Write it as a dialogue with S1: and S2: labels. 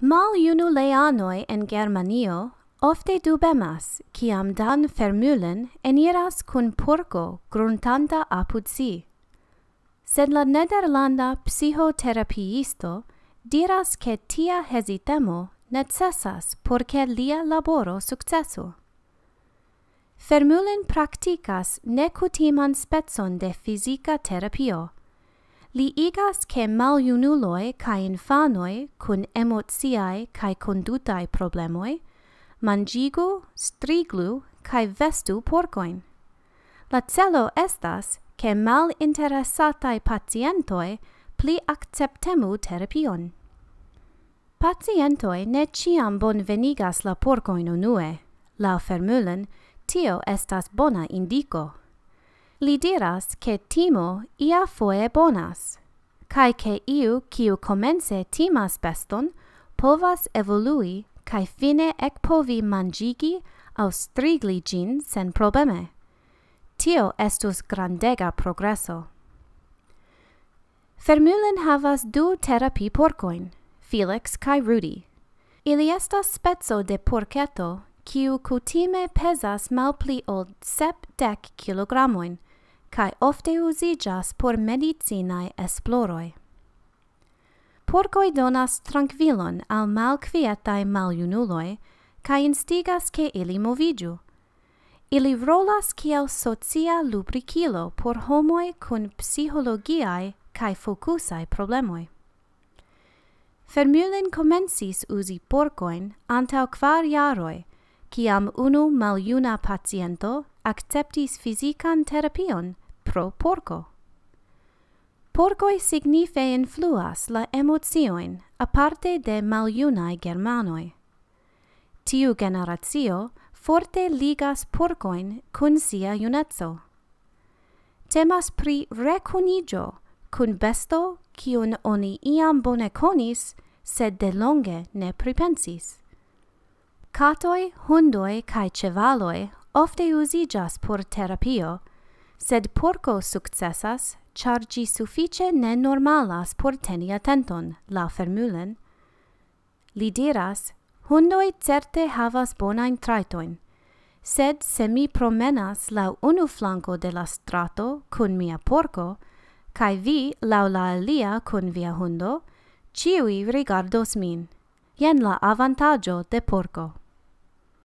S1: Mal leanoi en Germanio ofte dubemas, ciam dan fermulen eniras cun porco gruntanta apud si. Sed la Nederlanda psihoterapiisto diras che tia hesitemo necessas porce lia laboro successo. Fermulen practicas necutiman spetson de fisica terapio, li igas che maliunuloi ca infanoi cun emotiae ca condutae problemoi mangigu, striglu, ca vestu porcoin. La celo estas che mal patientoi pli acceptemu terapion. Patientoi ne ciam bon venigas la porcoin unue. La fermulen, tio estas bona indico li diras che timo ia foe bonas, cae che iu ciu comense timas beston povas evolui cae fine ec povi mangigi au strigli gin sen probleme. Tio estus grandega progresso. Fermulen havas du terapi porcoin, Felix cae Rudy. Ili estas spezzo de porceto, ciu cutime pesas malpli ol sep dec kilogramoin – cae ofte usigas por medicinae esploroi. Porcoi donas tranquilon al malquietae maliunuloi, cae instigas che ili movigiu. Ili rolas kiel socia lubricilo por homoi cun psihologiae cae focusae problemoi. Fermulin comensis usi porcoin antau quar jaroi, ciam unu maliuna patiento acceptis physican terapion pro porco. Porcoi signife influas la emotioin aparte de maliunai germanoi. Tiu generatio forte ligas porcoin cun sia iunetso. Temas pri recunigio cun besto cion oni iam bone conis, sed de longe ne pripensis. Catoi, hundoi, cae cevaloi ofte usijas por terapio, sed porco successas, char gi suffice ne normalas por teni attenton, la fermulen. Li diras, hundoi certe havas bonain traitoin, sed se mi promenas la unu flanco de la strato cun mia porco, cae vi lau la alia cun via hundo, ciui rigardos min. Jen la avantaggio de porco.